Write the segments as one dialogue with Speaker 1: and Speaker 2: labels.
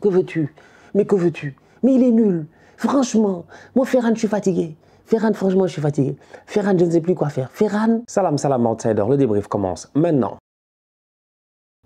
Speaker 1: Que veux-tu Mais que veux-tu Mais il est nul. Franchement, moi, Ferran, je suis fatigué. Ferran, franchement, je suis fatigué. Ferran, je ne sais plus quoi faire. Ferran. Salam, salam, outsider. Le débrief commence maintenant.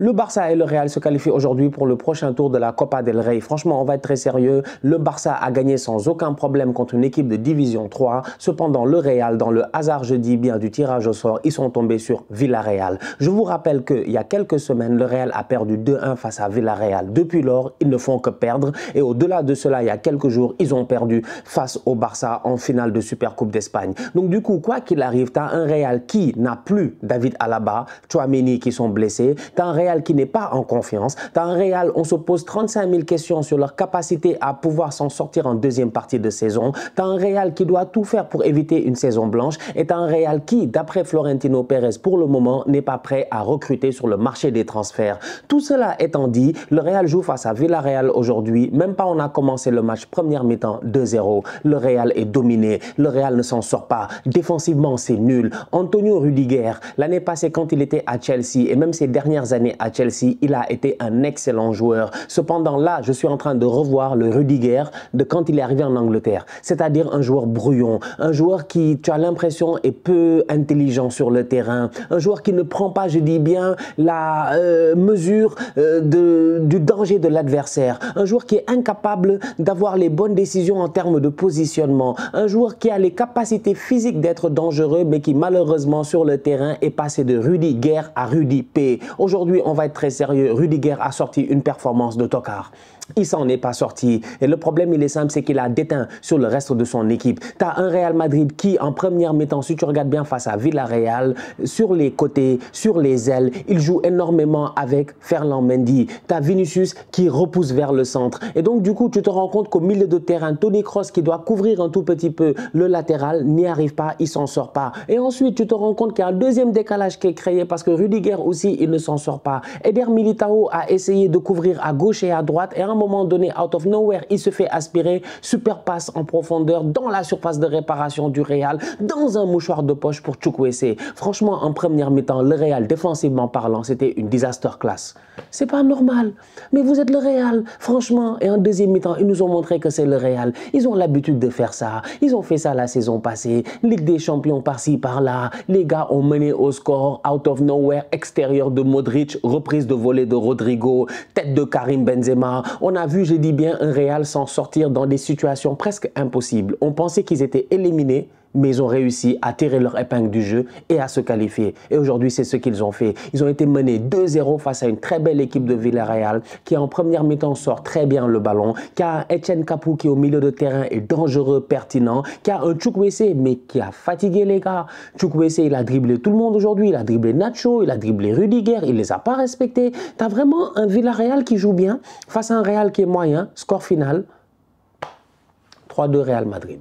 Speaker 1: Le Barça et le Real se qualifient aujourd'hui pour le prochain tour de la Copa del Rey. Franchement, on va être très sérieux. Le Barça a gagné sans aucun problème contre une équipe de Division 3. Cependant, le Real, dans le hasard, jeudi, bien, du tirage au sort, ils sont tombés sur Villarreal. Je vous rappelle qu'il y a quelques semaines, le Real a perdu 2-1 face à Villarreal. Depuis lors, ils ne font que perdre. Et au-delà de cela, il y a quelques jours, ils ont perdu face au Barça en finale de Supercoupe d'Espagne. Donc du coup, quoi qu'il arrive, tu as un Real qui n'a plus David Alaba, mini qui sont blessés, tu qui n'est pas en confiance. Dans Real, on se pose 35 000 questions sur leur capacité à pouvoir s'en sortir en deuxième partie de saison. T'as un Real qui doit tout faire pour éviter une saison blanche et t'as un Real qui, d'après Florentino Pérez pour le moment, n'est pas prêt à recruter sur le marché des transferts. Tout cela étant dit, le Real joue face à Villarreal aujourd'hui. Même pas on a commencé le match première mi-temps 2-0. Le Real est dominé. Le Real ne s'en sort pas. Défensivement, c'est nul. Antonio Rudiger, l'année passée quand il était à Chelsea et même ces dernières années à Chelsea, il a été un excellent joueur. Cependant, là, je suis en train de revoir le Rudiger de quand il est arrivé en Angleterre. C'est-à-dire un joueur brouillon, un joueur qui, tu as l'impression, est peu intelligent sur le terrain, un joueur qui ne prend pas, je dis bien, la euh, mesure euh, de, du danger de l'adversaire, un joueur qui est incapable d'avoir les bonnes décisions en termes de positionnement, un joueur qui a les capacités physiques d'être dangereux, mais qui malheureusement sur le terrain est passé de Rudiger Guerre à Rudy P. Aujourd'hui, on va être très sérieux, Rudiger a sorti une performance de tocard il s'en est pas sorti. Et le problème, il est simple, c'est qu'il a déteint sur le reste de son équipe. Tu as un Real Madrid qui, en première mi-temps, si tu regardes bien face à Villarreal, sur les côtés, sur les ailes, il joue énormément avec Ferland Mendy. Tu as Vinicius qui repousse vers le centre. Et donc, du coup, tu te rends compte qu'au milieu de terrain, Tony Cross, qui doit couvrir un tout petit peu le latéral, n'y arrive pas, il s'en sort pas. Et ensuite, tu te rends compte qu'il y a un deuxième décalage qui est créé parce que Rudiger aussi, il ne s'en sort pas. Eder Militao a essayé de couvrir à gauche et à droite et moment donné, out of nowhere, il se fait aspirer, super passe en profondeur, dans la surface de réparation du Real, dans un mouchoir de poche pour Chukwese. Franchement, en première mi-temps, le Real, défensivement parlant, c'était une disaster class. C'est pas normal. Mais vous êtes le Real, franchement. Et en deuxième mi-temps, ils nous ont montré que c'est le Real. Ils ont l'habitude de faire ça. Ils ont fait ça la saison passée. Ligue des champions par-ci, par-là. Les gars ont mené au score, out of nowhere, extérieur de Modric, reprise de volée de Rodrigo, tête de Karim Benzema. On a vu, je dis bien, un Real s'en sortir dans des situations presque impossibles. On pensait qu'ils étaient éliminés mais ils ont réussi à tirer leur épingle du jeu et à se qualifier. Et aujourd'hui, c'est ce qu'ils ont fait. Ils ont été menés 2-0 face à une très belle équipe de Villarreal qui en première mi-temps sort très bien le ballon, qui a Etienne Capou qui au milieu de terrain est dangereux, pertinent, qui a un Chukwese mais qui a fatigué les gars. Chukwese, il a dribblé tout le monde aujourd'hui, il a dribblé Nacho, il a dribblé Rudiger, il les a pas respectés. Tu as vraiment un Villarreal qui joue bien face à un Real qui est moyen, score final 3-2 Real Madrid.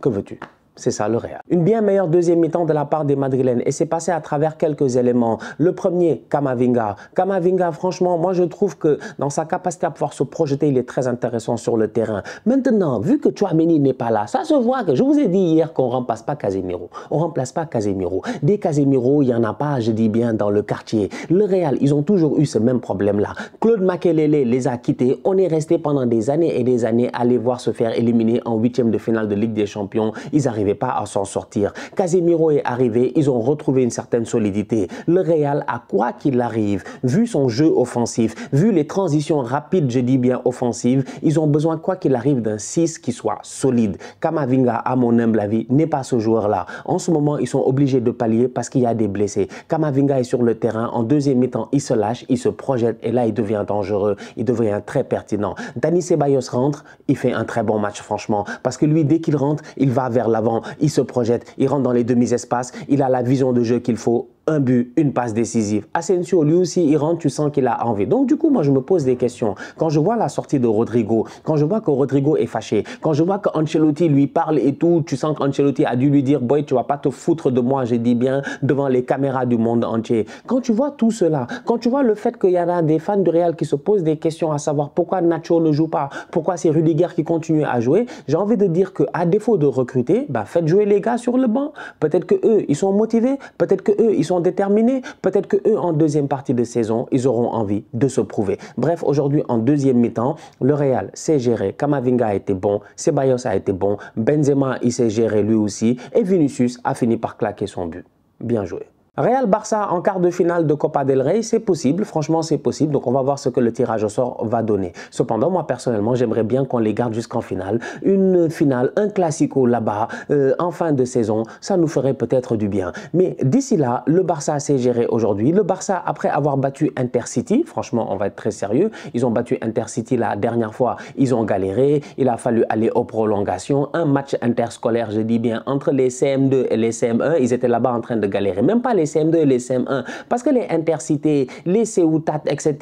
Speaker 1: Que veux-tu c'est ça le Real. Une bien meilleure deuxième mi de la part des Madrilènes et c'est passé à travers quelques éléments. Le premier, Kamavinga. Kamavinga, franchement, moi je trouve que dans sa capacité à pouvoir se projeter, il est très intéressant sur le terrain. Maintenant, vu que Chouameni n'est pas là, ça se voit que je vous ai dit hier qu'on remplace pas Casemiro. On remplace pas Casemiro. Des Casemiro, il n'y en a pas, je dis bien, dans le quartier. Le Real, ils ont toujours eu ce même problème-là. Claude Makelele les a quittés. On est resté pendant des années et des années à les voir se faire éliminer en huitième de finale de Ligue des Champions. Ils arrivent n'arrivaient pas à s'en sortir. Casemiro est arrivé, ils ont retrouvé une certaine solidité. Le Real, à quoi qu'il arrive, vu son jeu offensif, vu les transitions rapides, je dis bien offensives, ils ont besoin, quoi qu'il arrive, d'un 6 qui soit solide. Kamavinga, à mon humble avis, n'est pas ce joueur-là. En ce moment, ils sont obligés de pallier parce qu'il y a des blessés. Kamavinga est sur le terrain. En deuxième mi-temps, il se lâche, il se projette et là, il devient dangereux. Il devient très pertinent. Dani Ceballos rentre, il fait un très bon match, franchement. Parce que lui, dès qu'il rentre, il va vers l'avant il se projette, il rentre dans les demi-espaces, il a la vision de jeu qu'il faut un but, une passe décisive. Asensio, lui aussi, il rentre, tu sens qu'il a envie. Donc, du coup, moi, je me pose des questions. Quand je vois la sortie de Rodrigo, quand je vois que Rodrigo est fâché, quand je vois qu'Ancelotti lui parle et tout, tu sens qu'Ancelotti a dû lui dire, boy, tu vas pas te foutre de moi, j'ai dit bien, devant les caméras du monde entier. Quand tu vois tout cela, quand tu vois le fait qu'il y en a des fans du Real qui se posent des questions à savoir pourquoi Nacho ne joue pas, pourquoi c'est Rudiger qui continue à jouer, j'ai envie de dire que à défaut de recruter, bah, faites jouer les gars sur le banc. Peut-être que eux, ils sont motivés, peut-être que eux, ils sont déterminés. Peut-être que eux, en deuxième partie de saison, ils auront envie de se prouver. Bref, aujourd'hui, en deuxième mi-temps, le Real s'est géré. Kamavinga a été bon, Ceballos a été bon, Benzema, il s'est géré lui aussi, et Vinicius a fini par claquer son but. Bien joué. Real Barça en quart de finale de Copa del Rey, c'est possible, franchement c'est possible, donc on va voir ce que le tirage au sort va donner. Cependant, moi personnellement, j'aimerais bien qu'on les garde jusqu'en finale. Une finale, un classico là-bas, euh, en fin de saison, ça nous ferait peut-être du bien. Mais d'ici là, le Barça s'est géré aujourd'hui. Le Barça, après avoir battu Intercity, franchement on va être très sérieux, ils ont battu Intercity la dernière fois, ils ont galéré, il a fallu aller aux prolongations, un match interscolaire, je dis bien, entre les CM2 et les CM1, ils étaient là-bas en train de galérer, même pas les les CM2 et les CM1. Parce que les Intercités, les Ceutat, etc.,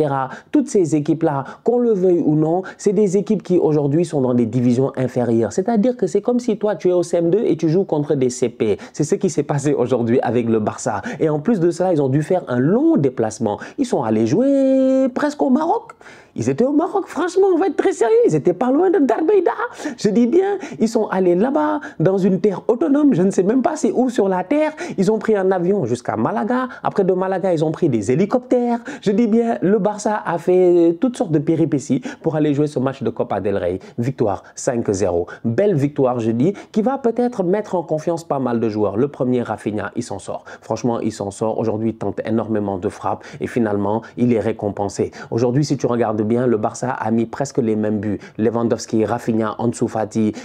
Speaker 1: toutes ces équipes-là, qu'on le veuille ou non, c'est des équipes qui aujourd'hui sont dans des divisions inférieures. C'est-à-dire que c'est comme si toi, tu es au CM2 et tu joues contre des CP. C'est ce qui s'est passé aujourd'hui avec le Barça. Et en plus de cela, ils ont dû faire un long déplacement. Ils sont allés jouer presque au Maroc. Ils étaient au Maroc, franchement, on va être très sérieux. Ils étaient pas loin de Darbeida. Je dis bien, ils sont allés là-bas, dans une terre autonome. Je ne sais même pas c'est où sur la terre. Ils ont pris un avion jusqu'à Malaga. Après de Malaga, ils ont pris des hélicoptères. Je dis bien, le Barça a fait toutes sortes de péripéties pour aller jouer ce match de Copa del Rey. Victoire 5-0. Belle victoire, je dis, qui va peut-être mettre en confiance pas mal de joueurs. Le premier, Rafinha, il s'en sort. Franchement, il s'en sort. Aujourd'hui, il tente énormément de frappes et finalement, il est récompensé. Aujourd'hui, si tu regardes bien, le Barça a mis presque les mêmes buts. Lewandowski, Rafinha, Ansu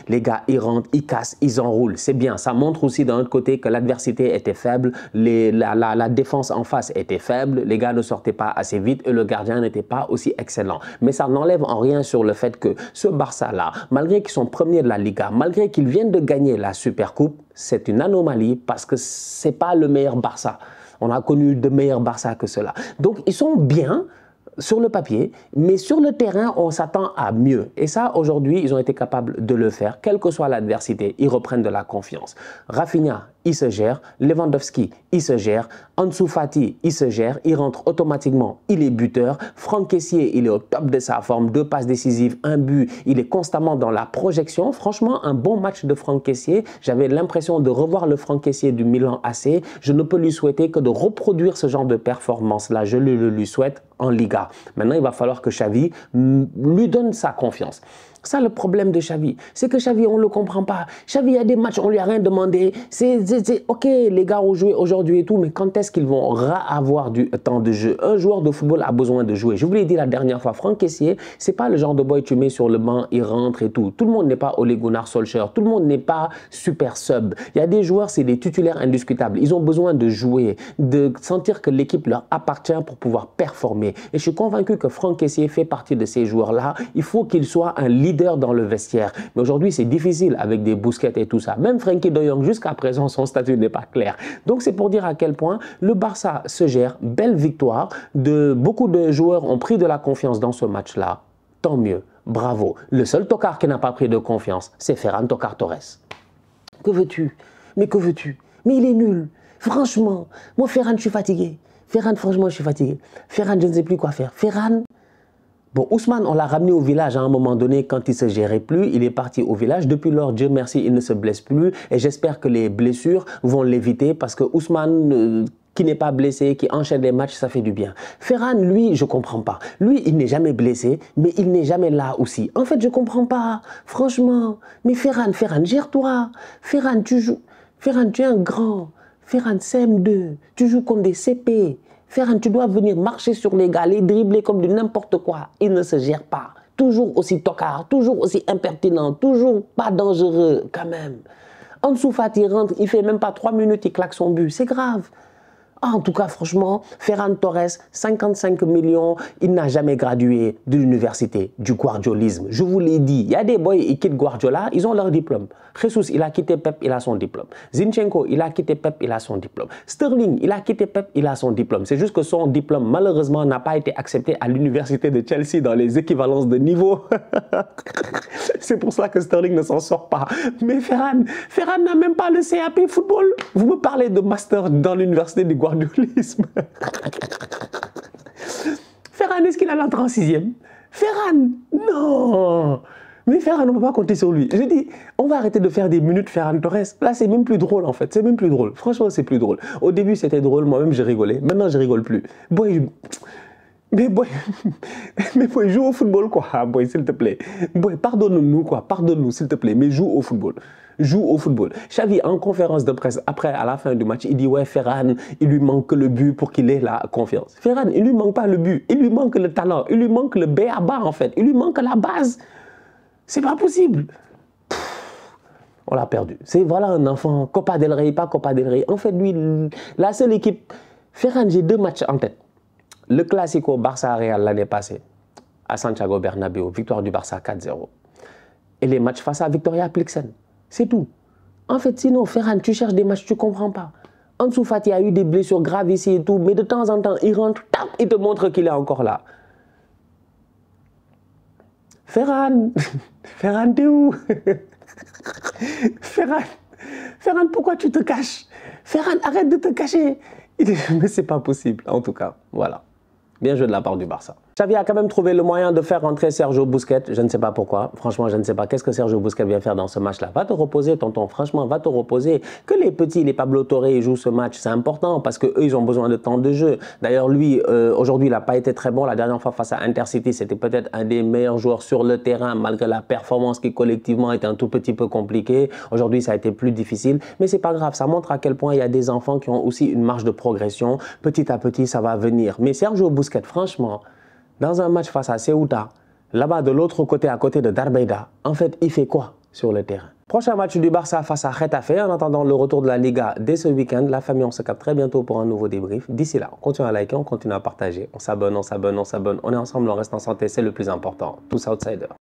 Speaker 1: les gars, ils rentrent, ils cassent, ils enroulent. C'est bien. Ça montre aussi d'un autre côté que l'adversité était faible. Les, la, défense en face était faible, les gars ne sortaient pas assez vite et le gardien n'était pas aussi excellent. Mais ça n'enlève en rien sur le fait que ce Barça-là, malgré qu'ils sont premiers de la Liga, malgré qu'ils viennent de gagner la Supercoupe, c'est une anomalie parce que ce n'est pas le meilleur Barça. On a connu de meilleurs Barça que cela. Donc ils sont bien, sur le papier, mais sur le terrain, on s'attend à mieux. Et ça, aujourd'hui, ils ont été capables de le faire. Quelle que soit l'adversité, ils reprennent de la confiance. Rafinha il se gère. Lewandowski, il se gère. Ansu Fati, il se gère. Il rentre automatiquement, il est buteur. Franck Kessier, il est au top de sa forme. Deux passes décisives, un but. Il est constamment dans la projection. Franchement, un bon match de Franck Kessier. J'avais l'impression de revoir le Franck Kessier du Milan AC. Je ne peux lui souhaiter que de reproduire ce genre de performance-là. Je le lui souhaite en Liga. Maintenant, il va falloir que Xavi lui donne sa confiance ça le problème de Xavi. C'est que Xavi, on ne le comprend pas. Xavi, il y a des matchs, on ne lui a rien demandé. C'est OK, les gars ont joué aujourd'hui et tout, mais quand est-ce qu'ils vont avoir du temps de jeu Un joueur de football a besoin de jouer. Je vous l'ai dit la dernière fois, Franck Kessier, c'est pas le genre de boy tu mets sur le banc, il rentre et tout. Tout le monde n'est pas Ole Gunnar Solskjaer. Tout le monde n'est pas super sub. Il y a des joueurs, c'est des titulaires indiscutables. Ils ont besoin de jouer, de sentir que l'équipe leur appartient pour pouvoir performer. Et je suis convaincu que Franck Kessier fait partie de ces joueurs-là. Il faut qu'il soit un leader dans le vestiaire. Mais aujourd'hui, c'est difficile avec des bousquettes et tout ça. Même Frankie de Jong, jusqu'à présent, son statut n'est pas clair. Donc, c'est pour dire à quel point le Barça se gère. Belle victoire. De, beaucoup de joueurs ont pris de la confiance dans ce match-là. Tant mieux. Bravo. Le seul tocard qui n'a pas pris de confiance, c'est Ferran Tocard Torres. Que veux-tu Mais que veux-tu Mais il est nul. Franchement, moi, Ferran, je suis fatigué. Ferran, franchement, je suis fatigué. Ferran, je ne sais plus quoi faire. Ferran, Bon, Ousmane, on l'a ramené au village à un moment donné quand il se gérait plus. Il est parti au village. Depuis lors, Dieu merci, il ne se blesse plus. Et j'espère que les blessures vont l'éviter parce que Ousmane... Euh, qui n'est pas blessé, qui enchaîne les matchs, ça fait du bien. Ferran, lui, je ne comprends pas. Lui, il n'est jamais blessé, mais il n'est jamais là aussi. En fait, je ne comprends pas. Franchement, mais Ferran, Ferran, gère-toi. Ferran, tu joues. Ferran, tu es un grand. Ferran, CM2. Tu joues comme des CP. Ferran, tu dois venir marcher sur les galets, dribbler comme de n'importe quoi. Il ne se gère pas. Toujours aussi tocard, toujours aussi impertinent, toujours pas dangereux quand même. En dessous, il rentre, il fait même pas trois minutes, il claque son but. C'est grave. Ah, en tout cas, franchement, Ferran Torres, 55 millions, il n'a jamais gradué de l'université du guardiolisme. Je vous l'ai dit, il y a des boys qui quittent Guardiola, ils ont leur diplôme. Jesus, il a quitté Pep, il a son diplôme. Zinchenko, il a quitté Pep, il a son diplôme. Sterling, il a quitté Pep, il a son diplôme. C'est juste que son diplôme, malheureusement, n'a pas été accepté à l'université de Chelsea dans les équivalences de niveau. C'est pour cela que Sterling ne s'en sort pas. Mais Ferran, Ferran n'a même pas le CAP football. Vous me parlez de master dans l'université du Guardiola Ferran, est-ce qu'il a l'entrée en sixième Ferran Non mais Ferran, on ne peut pas compter sur lui. Je dis, on va arrêter de faire des minutes Ferran Torres. Là, c'est même plus drôle, en fait. C'est même plus drôle. Franchement, c'est plus drôle. Au début, c'était drôle. Moi-même, j'ai rigolé. Maintenant, je rigole plus. Boy, Mais boy, mais boy, joue au football, quoi. Boy, s'il te plaît. Boy, pardonne-nous, quoi. Pardonne-nous, s'il te plaît. Mais joue au football joue au football. Xavi, en conférence de presse, après, à la fin du match, il dit Ouais, Ferran, il lui manque le but pour qu'il ait la confiance. Ferran, il lui manque pas le but, il lui manque le talent, il lui manque le B à bas, en fait, il lui manque la base. C'est pas possible. on l'a perdu. C'est voilà un enfant, Copa del Rey, pas Copa del Rey. En fait, lui, la seule équipe. Ferran, j'ai deux matchs en tête. Le Classico Barça-Real l'année passée, à Santiago Bernabéu, victoire du Barça 4-0. Et les matchs face à Victoria Plixen, c'est tout. En fait, sinon, Ferran, tu cherches des matchs, tu ne comprends pas. il y a eu des blessures graves ici et tout, mais de temps en temps, il rentre, tap, il te montre qu'il est encore là. Ferran, Ferran, t'es où Ferran, Ferran, pourquoi tu te caches Ferran, arrête de te cacher. Il Mais c'est pas possible, en tout cas. Voilà. Bien joué de la part du Barça. Xavier a quand même trouvé le moyen de faire rentrer Sergio Busquets. Je ne sais pas pourquoi. Franchement, je ne sais pas. Qu'est-ce que Sergio Busquets vient faire dans ce match-là Va te reposer, tonton. Franchement, va te reposer. Que les petits, les Pablo Torre, ils jouent ce match, c'est important parce qu'eux, ils ont besoin de temps de jeu. D'ailleurs, lui, euh, aujourd'hui, il n'a pas été très bon. La dernière fois face à Intercity, c'était peut-être un des meilleurs joueurs sur le terrain, malgré la performance qui collectivement était un tout petit peu compliquée. Aujourd'hui, ça a été plus difficile. Mais c'est pas grave. Ça montre à quel point il y a des enfants qui ont aussi une marge de progression. Petit à petit, ça va venir. Mais Sergio Busquets, franchement, dans un match face à Ceuta, là-bas de l'autre côté à côté de Darbeida, en fait, il fait quoi sur le terrain Prochain match du Barça face à Getafe. En attendant le retour de la Liga dès ce week-end, la famille, on se capte très bientôt pour un nouveau débrief. D'ici là, on continue à liker, on continue à partager, on s'abonne, on s'abonne, on s'abonne. On est ensemble, on reste en santé, c'est le plus important. Tous outsiders.